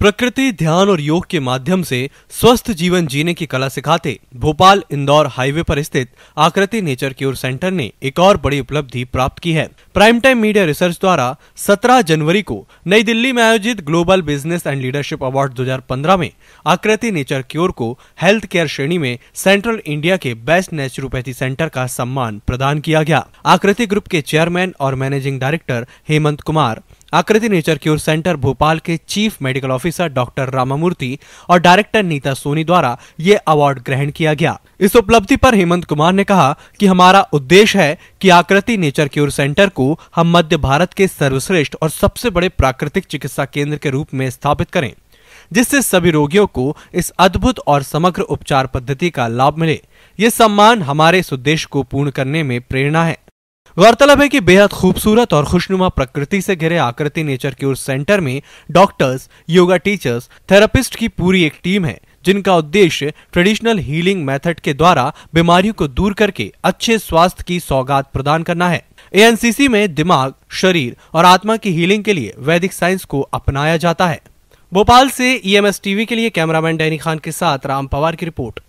प्रकृति ध्यान और योग के माध्यम से स्वस्थ जीवन जीने की कला सिखाते भोपाल इंदौर हाईवे पर स्थित आकृति नेचर क्योर सेंटर ने एक और बड़ी उपलब्धि प्राप्त की है प्राइम टाइम मीडिया रिसर्च द्वारा 17 जनवरी को नई दिल्ली में आयोजित global business and leadership award 2015 में आकृति नेचर क्योर को हेल्थ केयर श्रेणी में सेंट्रल इंडिया के बेस्ट नेचुरोपैथी सेंटर का सम्मान प्रदान किया गया आकृति ग्रुप के चेयरमैन और मैनेजिंग डायरेक्टर हेमंत कुमार आकृति नेचर क्योर सेंटर भोपाल के chief medical officer doctor Ramamurthy और डायरेक्टर नीता सोनी द्वारा ये अवार्ड ग्रहण किया गया इस उपलब्धि पर हेमंत कुमार ने कहा कि हमारा उद्देश्य है कि आकृति नेचर क्योर सेंटर को हम मध्य भारत के सर्वश्रेष्ठ और सबसे बड़े प्राकृतिक चिकित्सा केंद्र के रूप में स्थापित करें जिससे सभी रोगियों को इस अद्भुत और समग्र उपचार पद्धति का लाभ मिले ये सम्मान हमारे इस उद्देश्य को पूर्ण करने में प्रेरणा है गौरतलब है कि बेहद खूबसूरत और खुशनुमा प्रकृति से घिरे आकृति नेचर क्यूर सेंटर में डॉक्टर्स योगा टीचर्स थेरेपिस्ट की पूरी एक टीम है जिनका उद्देश्य ट्रेडिशनल हीलिंग मेथड के द्वारा बीमारियों को दूर करके अच्छे स्वास्थ्य की सौगात प्रदान करना है एएनसीसी में दिमाग शरीर और आत्मा की हीलिंग के लिए वैदिक साइंस को अपनाया जाता है भोपाल से ई टीवी के लिए कैमरामैन डैनी खान के साथ राम पवार की रिपोर्ट